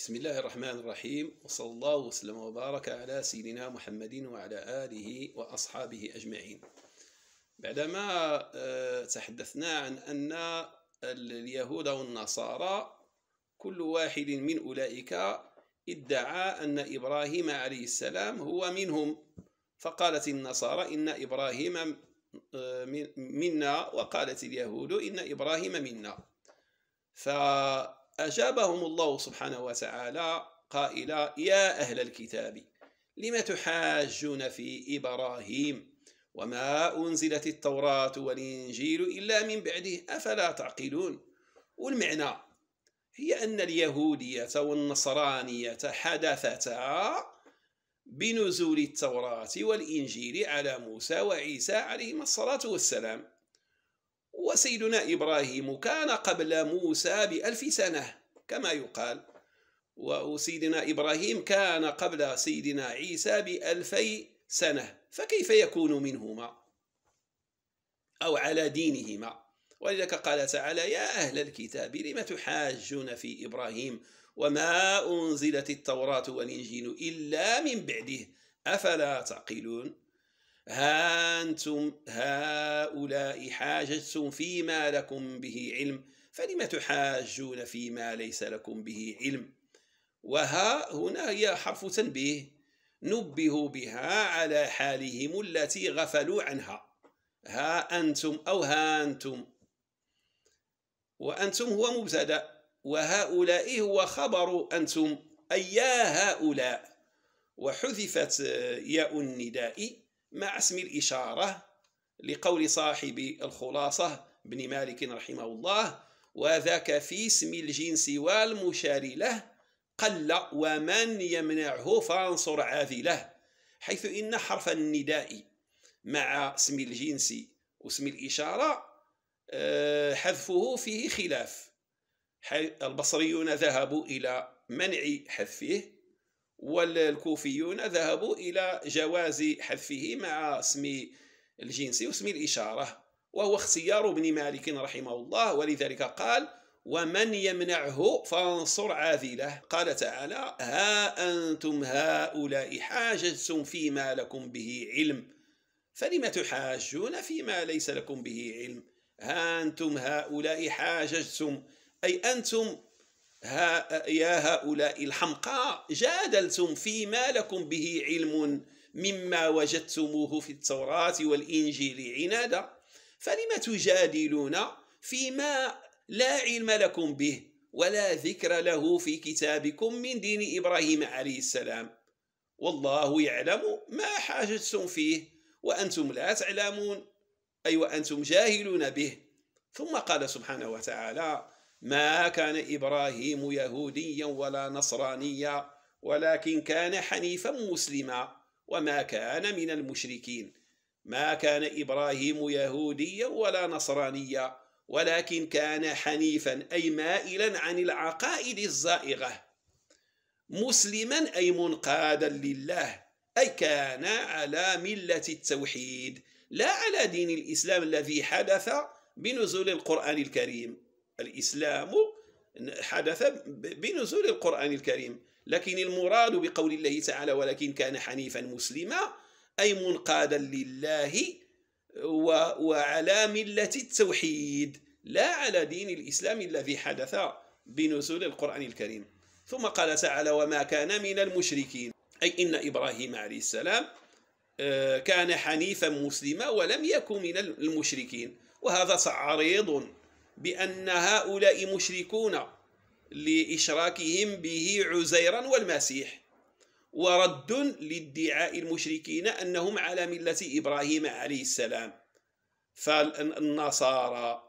بسم الله الرحمن الرحيم وصلى الله وسلم وبارك على سيدنا محمد وعلى آله وأصحابه أجمعين بعدما آه، تحدثنا عن أن اليهود والنصارى كل واحد من أولئك ادعى أن إبراهيم عليه السلام هو منهم فقالت النصارى إن إبراهيم آه، منا وقالت اليهود إن إبراهيم منا ف أجابهم الله سبحانه وتعالى قائلا يا أهل الكتاب لم تحاجون في إبراهيم وما أنزلت التوراة والإنجيل إلا من بعده أفلا تعقلون والمعنى هي أن اليهودية والنصرانية حدثتا بنزول التوراة والإنجيل على موسى وعيسى عليهما الصلاة والسلام وسيدنا إبراهيم كان قبل موسى بألف سنة كما يقال وسيدنا إبراهيم كان قبل سيدنا عيسى بألفي سنة فكيف يكون منهما أو على دينهما ولذلك قال تعالى يا أهل الكتاب لم تحاجون في إبراهيم وما أنزلت التوراة والإنجيل إلا من بعده أفلا تعقلون ها أنتم هؤلاء حاججتم فيما لكم به علم فلم تحاجون فيما ليس لكم به علم وها هنا هي حرف تنبيه نبه بها على حالهم التي غفلوا عنها ها أنتم أو ها أنتم وأنتم هو مبتدأ وهؤلاء هو خبر أنتم أي يا هؤلاء وحذفت ياء النداء مع اسم الإشارة لقول صاحب الخلاصة بن مالك رحمه الله وذاك في اسم الجنس والمشار له قل ومن يمنعه فانصر عاذله حيث إن حرف النداء مع اسم الجنس واسم الإشارة آه، حذفه فيه خلاف البصريون ذهبوا إلى منع حذفه والكوفيون ذهبوا إلى جواز حذفه مع اسم الجنس واسم الإشارة وهو اختيار ابن مالك رحمه الله ولذلك قال ومن يمنعه فانصر عاذله قال تعالى ها أنتم هؤلاء حاجزتم فيما لكم به علم فلم تحاجون فيما ليس لكم به علم ها أنتم هؤلاء حاججتم أي أنتم ها يا هؤلاء الحمقاء جادلتم فيما لكم به علم مما وجدتموه في التوراة والإنجيل عنادا فلم تجادلون فيما لا علم لكم به ولا ذكر له في كتابكم من دين إبراهيم عليه السلام والله يعلم ما حاجتم فيه وأنتم لا تعلمون أي أيوة وأنتم جاهلون به ثم قال سبحانه وتعالى ما كان إبراهيم يهوديا ولا نصرانيا ولكن كان حنيفا مسلما وما كان من المشركين ما كان إبراهيم يهوديا ولا نصرانيا ولكن كان حنيفا أي مائلا عن العقائد الزائغة مسلما أي منقادا لله أي كان على ملة التوحيد لا على دين الإسلام الذي حدث بنزول القرآن الكريم الإسلام حدث بنزول القرآن الكريم لكن المراد بقول الله تعالى ولكن كان حنيفا مسلما أي منقادا لله وعلى ملة التوحيد لا على دين الإسلام الذي حدث بنزول القرآن الكريم ثم قال تعالى وما كان من المشركين أي إن إبراهيم عليه السلام آه، كان حنيفا مسلما ولم يكن من المشركين وهذا تعريض بأن هؤلاء مشركون لإشراكهم به عزيرا والمسيح ورد لادعاء المشركين أنهم على ملة إبراهيم عليه السلام فالنصارى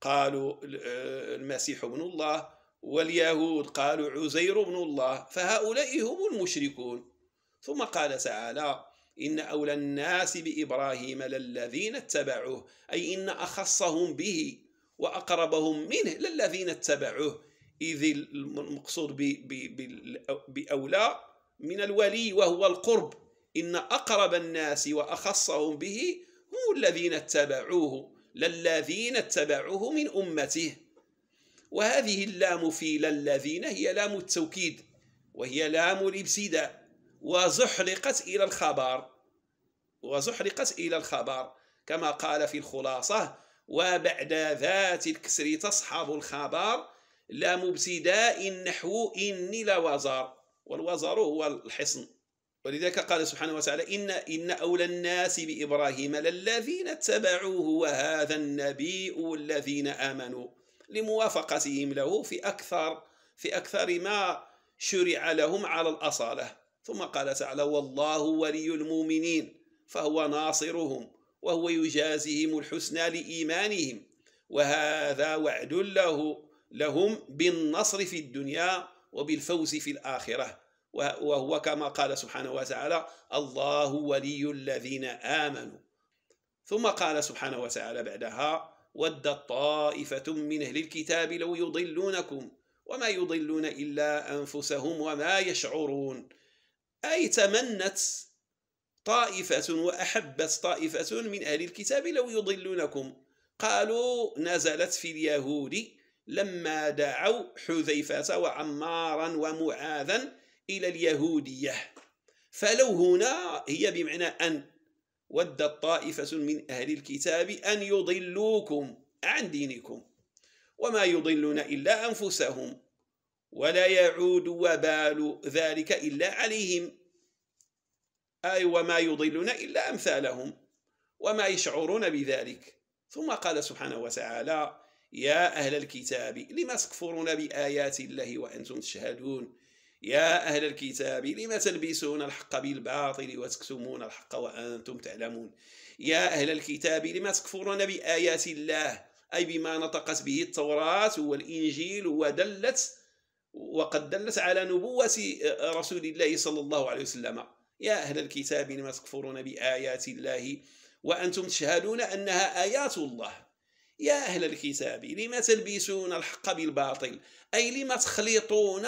قالوا المسيح ابن الله واليهود قالوا عزير ابن الله فهؤلاء هم المشركون ثم قال تعالى إن أولى الناس بإبراهيم للذين اتبعوه أي إن أخصهم به وأقربهم منه للذين اتبعوه إذ المقصود بأولى من الولي وهو القرب إن أقرب الناس وأخصهم به هم الذين اتبعوه للذين اتبعوه من أمته وهذه اللام في للذين هي لام التوكيد وهي لام الابتداء وزحلقت إلى الخبر وزحلقت إلى الخبر كما قال في الخلاصة وبعد ذات الكسر تصحب الخبر لا مبتداء نحو إني لوزر والوزر هو الحصن ولذلك قال سبحانه وتعالى إن إن أولى الناس بإبراهيم للذين اتبعوه وهذا النبي والذين آمنوا لموافقتهم له في أكثر في أكثر ما شرع لهم على الأصالة ثم قال تعالى والله ولي المؤمنين فهو ناصرهم وهو يجازيهم الحسنى لإيمانهم وهذا وعد له لهم بالنصر في الدنيا وبالفوز في الآخرة وهو كما قال سبحانه وتعالى الله ولي الذين آمنوا ثم قال سبحانه وتعالى بعدها ود طائفة من أهل الكتاب لو يضلونكم وما يضلون إلا أنفسهم وما يشعرون أي تمنت طائفة وأحبت طائفة من أهل الكتاب لو يضلونكم قالوا نزلت في اليهود لما دعوا حذيفة وعمارا ومعاذا إلى اليهودية فلو هنا هي بمعنى أن ودت طائفة من أهل الكتاب أن يضلوكم عن دينكم وما يضلون إلا أنفسهم ولا يعود وبال ذلك إلا عليهم أي وما يضلون إلا أمثالهم وما يشعرون بذلك ثم قال سبحانه وتعالى يا أهل الكتاب لم تكفرون بآيات الله وأنتم تشهدون يا أهل الكتاب لم تلبسون الحق بالباطل وتكتمون الحق وأنتم تعلمون يا أهل الكتاب لم تكفرون بآيات الله أي بما نطقت به التوراة والإنجيل ودلت وقد دلت على نبوة رسول الله صلى الله عليه وسلم يا أهل الكتاب لم تكفرون بآيات الله وأنتم تشهدون أنها آيات الله يا أهل الكتاب لم تلبسون الحق بالباطل أي لم تخلطون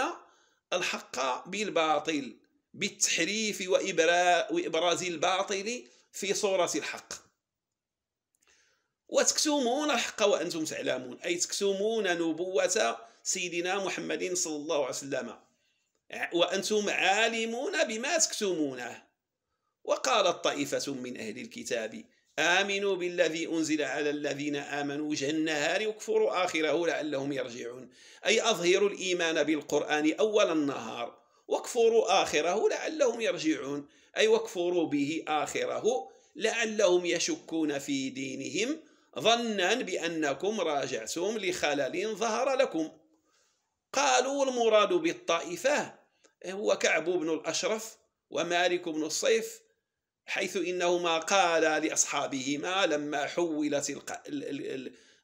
الحق بالباطل بالتحريف وإبراز الباطل في صورة الحق وتكتمون الحق وأنتم تعلمون أي تكتمون نبوة سيدنا محمد صلى الله عليه وسلم وأنتم عالمون بما تكتمونه وقالت طائفة من أهل الكتاب آمنوا بالذي أنزل على الذين آمنوا وجه النهار وكفروا آخره لعلهم يرجعون أي أظهروا الإيمان بالقرآن أول النهار وكفروا آخره لعلهم يرجعون أي وكفروا به آخره لعلهم يشكون في دينهم ظنا بأنكم راجعتم لخلل ظهر لكم قالوا المراد بالطائفة هو كعب بن الأشرف ومالك بن الصيف حيث إنهما قالا لأصحابهما لما حولت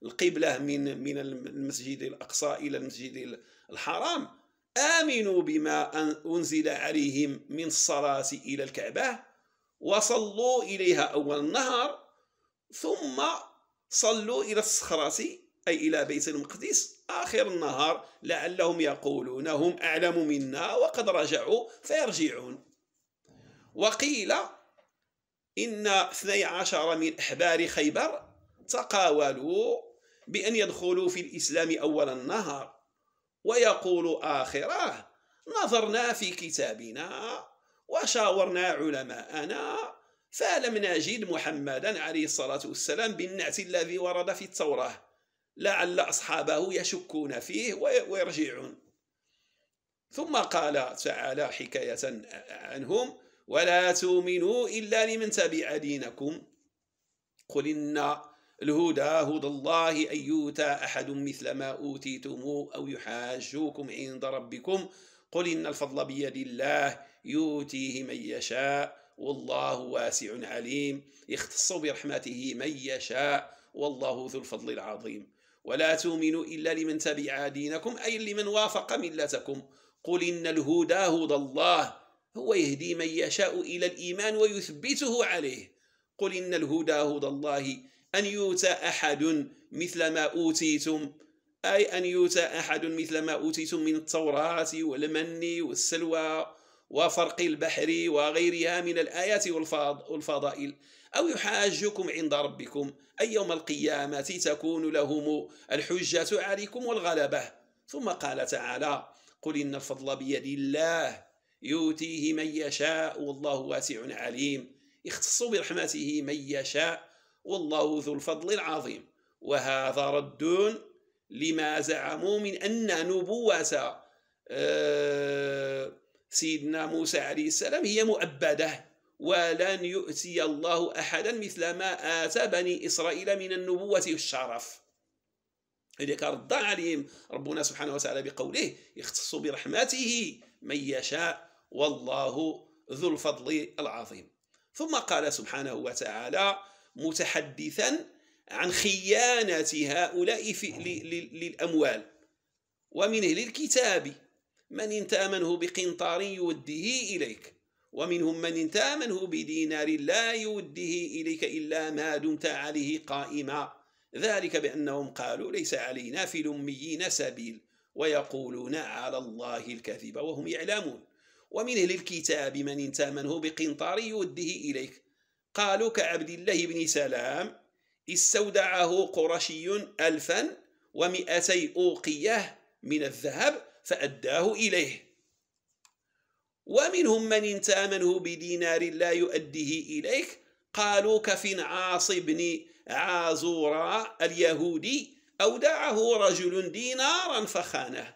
القبلة من من المسجد الأقصى إلى المسجد الحرام آمنوا بما أنزل عليهم من الصلاة إلى الكعبة وصلوا إليها أول النهار ثم صلوا إلى الصخرة أي إلى بيت المقدس آخر النهار لعلهم يقولون هم أعلم منا وقد رجعوا فيرجعون وقيل إن 12 من أحبار خيبر تقاولوا بأن يدخلوا في الإسلام أول النهار ويقولوا آخره نظرنا في كتابنا وشاورنا علماءنا فلم نجد محمدا عليه الصلاة والسلام بالنعت الذي ورد في التوراة لعل أصحابه يشكون فيه ويرجعون ثم قال تعالى حكاية عنهم ولا تؤمنوا إلا لمن تبع دينكم قل إن الهدى هدى الله أن يؤتى أحد مثل ما أوتيتم أو يحاجوكم عند ربكم قل إن الفضل بيد الله يؤتيه من يشاء والله واسع عليم يختص برحمته من يشاء والله ذو الفضل العظيم ولا تؤمنوا إلا لمن تبع دينكم أي لمن وافق ملتكم قل إن الهدى هدى الله هو يهدي من يشاء إلى الإيمان ويثبته عليه قل إن الهدى هدى الله أن يؤتى أحد مثل ما أوتيتم أي أن يؤتى أحد مثل ما أوتيتم من التوراة والمن والسلوى وفرق البحر وغيرها من الآيات والفضائل أو يحاجكم عند ربكم أي يوم القيامة تكون لهم الحجة عليكم والغلبة ثم قال تعالى قل إن الفضل بيد الله يؤتيه من يشاء والله واسع عليم يختص برحمته من يشاء والله ذو الفضل العظيم وهذا رد لما زعموا من أن نبوة آه، سيدنا موسى عليه السلام هي مؤبده ولن يؤتي الله أحدا مثل ما آتى بني إسرائيل من النبوة والشرف لذلك رد عليهم ربنا سبحانه وتعالى بقوله يختص برحمته من يشاء والله ذو الفضل العظيم ثم قال سبحانه وتعالى متحدثا عن خيانة هؤلاء في للأموال ومن أهل الكتاب من إن تأمنه بقنطار يوده إليك ومنهم من إن تامنه بدينار لا يوده إليك إلا ما دمت عليه قائما ذلك بأنهم قالوا ليس علينا في الأميين سبيل ويقولون على الله الكذب وهم يعلمون ومن أهل الكتاب من إن تامنه بقنطار يوده إليك قالوا كعبد الله بن سلام استودعه قرشي ألفا ومئتي أوقية من الذهب فأداه إليه ومنهم من إن تأمنه بدينار لا يؤديه إليك قالوا كفن عاص بن عازورا اليهودي أودعه رجل دينارا فخانه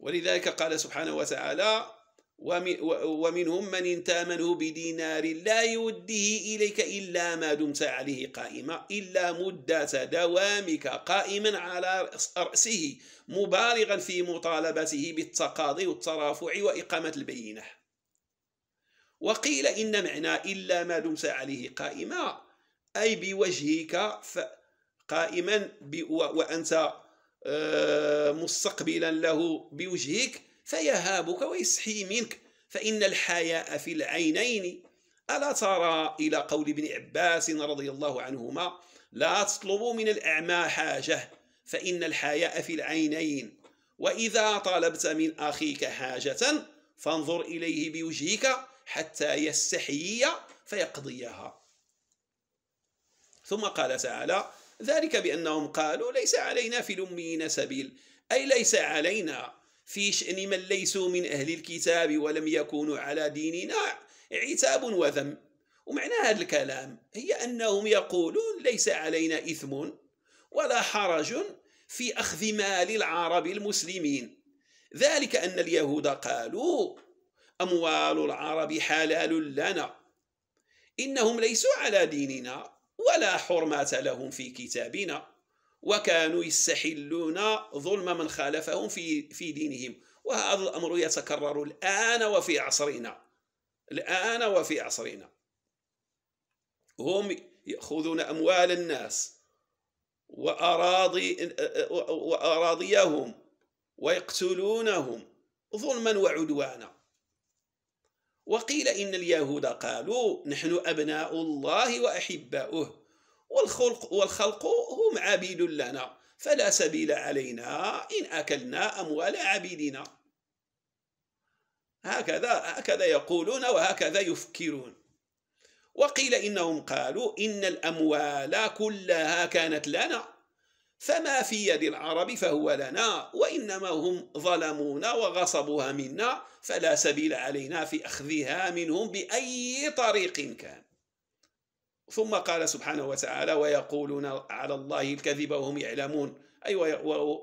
ولذلك قال سبحانه وتعالى ومنهم من إن تامنه بدينار لا يوده إليك إلا ما دمت عليه قائما إلا مدة دوامك قائما على رأسه مبالغا في مطالبته بالتقاضي والترافع وإقامة البينة وقيل إن معنى إلا ما دمت عليه قائما أي بوجهك قائما وأنت آه، مستقبلا له بوجهك فيهابك ويسحي منك فإن الحياء في العينين ألا ترى إلى قول ابن عباس رضي الله عنهما لا تطلبوا من الأعمى حاجة فإن الحياء في العينين وإذا طلبت من أخيك حاجة فانظر إليه بوجهك حتى يستحيي فيقضيها ثم قال تعالى ذلك بأنهم قالوا ليس علينا في الأميين سبيل أي ليس علينا في شأن من ليسوا من أهل الكتاب ولم يكونوا على ديننا عتاب وذم ومعنى هذا الكلام هي أنهم يقولون ليس علينا إثم ولا حرج في أخذ مال العرب المسلمين ذلك أن اليهود قالوا أموال العرب حلال لنا إنهم ليسوا على ديننا ولا حرمة لهم في كتابنا وكانوا يستحلون ظلم من خالفهم في في دينهم وهذا الامر يتكرر الان وفي عصرنا الان وفي عصرنا هم ياخذون اموال الناس واراضي واراضيهم ويقتلونهم ظلما وعدوانا وقيل ان اليهود قالوا نحن ابناء الله واحباؤه والخلق, والخلق هم عبيد لنا فلا سبيل علينا إن أكلنا أموال عبيدنا هكذا هكذا يقولون وهكذا يفكرون وقيل إنهم قالوا إن الأموال كلها كانت لنا فما في يد العرب فهو لنا وإنما هم ظلمونا وغصبوها منا فلا سبيل علينا في أخذها منهم بأي طريق كان ثم قال سبحانه وتعالى ويقولون على الله الكذب وهم يعلمون أي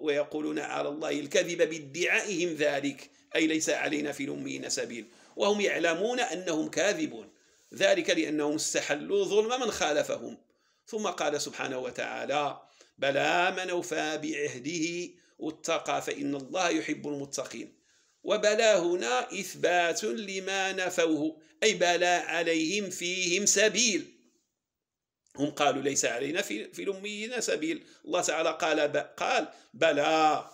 ويقولون على الله الكذب بادعائهم ذلك أي ليس علينا في الأميين سبيل وهم يعلمون أنهم كاذبون ذلك لأنهم استحلوا ظلم من خالفهم ثم قال سبحانه وتعالى بلى من أوفى بعهده واتقى فإن الله يحب المتقين وبلى هنا إثبات لما نفوه أي بلى عليهم فيهم سبيل هم قالوا ليس علينا في, في الأميين سبيل الله تعالى قال قال بلى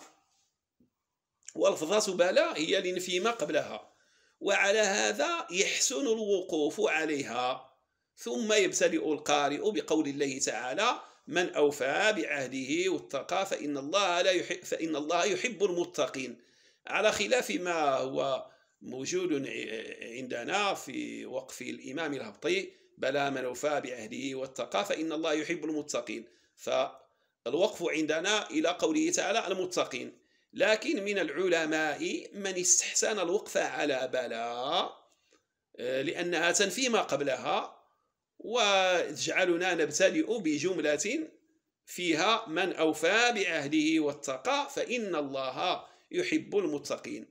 ولفظة بلى هي لنفي ما قبلها وعلى هذا يحسن الوقوف عليها ثم يبتلئ القارئ بقول الله تعالى من أوفى بعهده واتقى فإن الله لا يحب فإن الله يحب المتقين على خلاف ما هو موجود عندنا في وقف الإمام الهبطي بلى من أوفى بعهده واتقى فإن الله يحب المتقين فالوقف عندنا إلى قوله تعالى المتقين لكن من العلماء من استحسن الوقف على بلى آه، لأنها تنفي ما قبلها وتجعلنا نبتلئ بجملة فيها من أوفى بعهده واتقى فإن الله يحب المتقين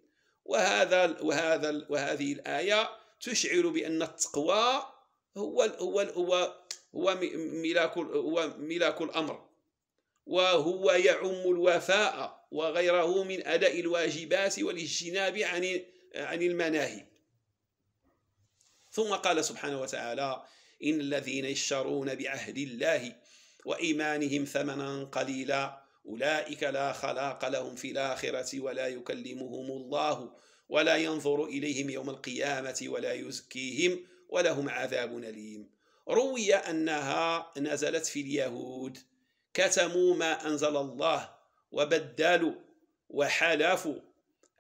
وهذا وهذا وهذه الآية تشعر بأن التقوى هو هو هو هو ملاك هو ملاك الامر وهو يعم الوفاء وغيره من اداء الواجبات والاجتناب عن عن المناهي ثم قال سبحانه وتعالى ان الذين يشترون بعهد الله وايمانهم ثمنا قليلا اولئك لا خلاق لهم في الاخره ولا يكلمهم الله ولا ينظر اليهم يوم القيامه ولا يزكيهم ولهم عذاب أليم روي أنها نزلت في اليهود كتموا ما أنزل الله وبدلوا وحلفوا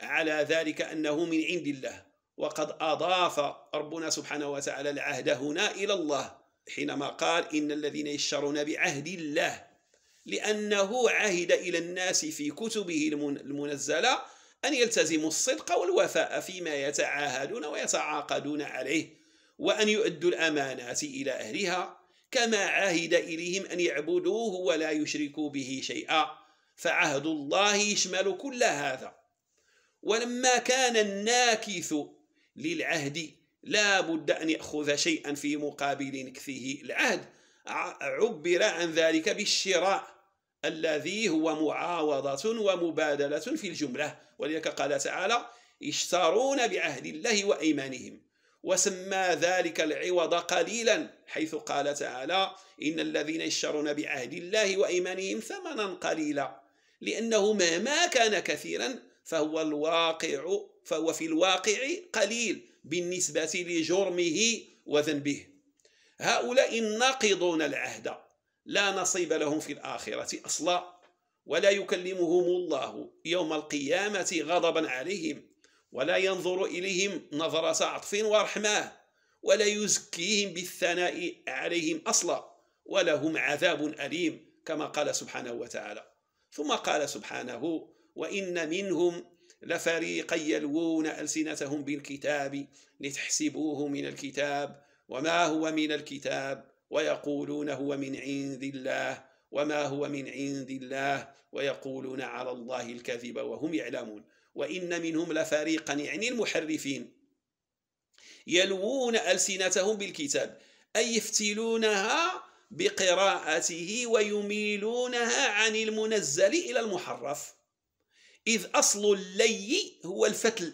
على ذلك أنه من عند الله وقد أضاف ربنا سبحانه وتعالى العهد هنا إلى الله حينما قال إن الذين يشترون بعهد الله لأنه عهد إلى الناس في كتبه المنزلة أن يلتزموا الصدق والوفاء فيما يتعاهدون ويتعاقدون عليه وأن يؤدوا الأمانات إلى أهلها كما عهد إليهم أن يعبدوه ولا يشركوا به شيئا فعهد الله يشمل كل هذا ولما كان الناكث للعهد لا بد أن يأخذ شيئا في مقابل نكثه العهد عبر عن ذلك بالشراء الذي هو معاوضة ومبادلة في الجملة ولذلك قال تعالى يشترون بعهد الله وأيمانهم وسمى ذلك العوض قليلا حيث قال تعالى إن الذين يشترون بعهد الله وإيمانهم ثمنا قليلا لأنه مهما كان كثيرا فهو الواقع فهو في الواقع قليل بالنسبة لجرمه وذنبه هؤلاء الناقضون العهد لا نصيب لهم في الآخرة أصلا ولا يكلمهم الله يوم القيامة غضبا عليهم ولا ينظر إليهم نظرة عطف ورحمة ولا يزكيهم بالثناء عليهم أصلا ولهم عذاب أليم كما قال سبحانه وتعالى ثم قال سبحانه وإن منهم لفريقا يلوون ألسنتهم بالكتاب لتحسبوه من الكتاب وما هو من الكتاب ويقولون هو من عند الله وما هو من عند الله ويقولون على الله الكذب وهم يعلمون وإن منهم لفريقا يعني المحرفين يلوون ألسنتهم بالكتاب أي يفتلونها بقراءته ويميلونها عن المنزل إلى المحرف إذ أصل اللي هو الفتل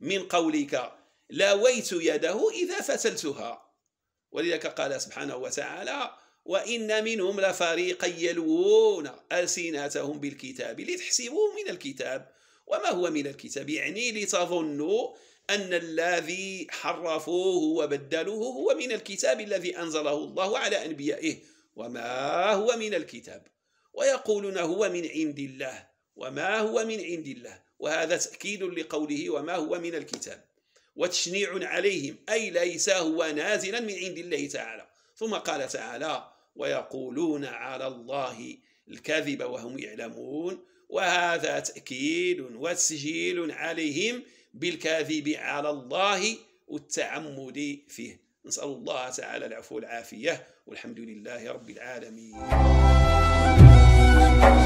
من قولك لويت يده إذا فتلتها ولذلك قال سبحانه وتعالى وإن منهم لفريقا يلوون ألسنتهم بالكتاب لتحسبوه من الكتاب وما هو من الكتاب يعني لتظنوا أن الذي حرفوه وبدلوه هو من الكتاب الذي أنزله الله على أنبيائه وما هو من الكتاب ويقولون هو من عند الله وما هو من عند الله وهذا تأكيد لقوله وما هو من الكتاب وتشنيع عليهم أي ليس هو نازلا من عند الله تعالى ثم قال تعالى ويقولون على الله الكذب وهم يعلمون وهذا تأكيد وتسجيل عليهم بالكاذب على الله والتعمد فيه نسأل الله تعالى العفو والعافية والحمد لله رب العالمين